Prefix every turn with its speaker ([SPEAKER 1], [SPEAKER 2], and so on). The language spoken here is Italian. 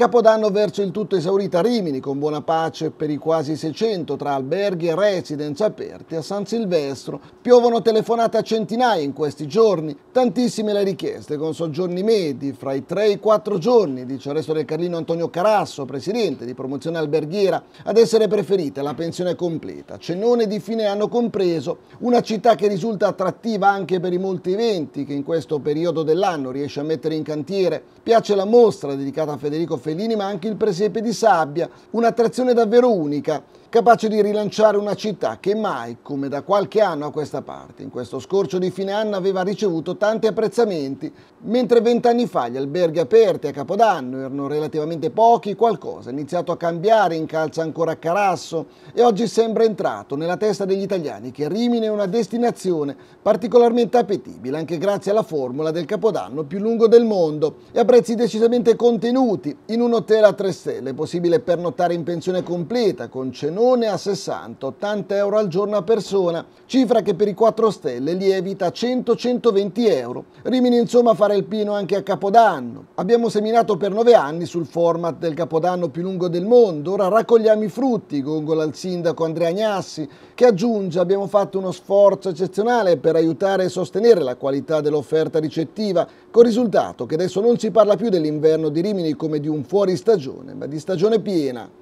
[SPEAKER 1] Capodanno verso il tutto esaurita a Rimini, con buona pace per i quasi 600 tra alberghi e residence aperti a San Silvestro. Piovono telefonate a centinaia in questi giorni, tantissime le richieste con soggiorni medi fra i 3 e i 4 giorni, dice il resto del Carlino Antonio Carasso, presidente di promozione alberghiera, ad essere preferita la pensione completa. Cennone di fine anno compreso, una città che risulta attrattiva anche per i molti eventi che in questo periodo dell'anno riesce a mettere in cantiere. Piace la mostra dedicata a Federico Federico felini ma anche il presepe di sabbia, un'attrazione davvero unica capace di rilanciare una città che mai, come da qualche anno a questa parte, in questo scorcio di fine anno aveva ricevuto tanti apprezzamenti, mentre vent'anni fa gli alberghi aperti a Capodanno erano relativamente pochi, qualcosa è iniziato a cambiare in calza ancora a Carasso e oggi sembra entrato nella testa degli italiani che Rimini è una destinazione particolarmente appetibile anche grazie alla formula del Capodanno più lungo del mondo e a prezzi decisamente contenuti in un hotel a 3 stelle, possibile pernottare in pensione completa con cenone canone a 60-80 euro al giorno a persona, cifra che per i 4 stelle lievita 100-120 euro. Rimini insomma a fare il pieno anche a Capodanno. Abbiamo seminato per 9 anni sul format del Capodanno più lungo del mondo, ora raccogliamo i frutti, gongola il sindaco Andrea Agnassi, che aggiunge abbiamo fatto uno sforzo eccezionale per aiutare e sostenere la qualità dell'offerta ricettiva, con risultato che adesso non si parla più dell'inverno di Rimini come di un fuori stagione, ma di stagione piena.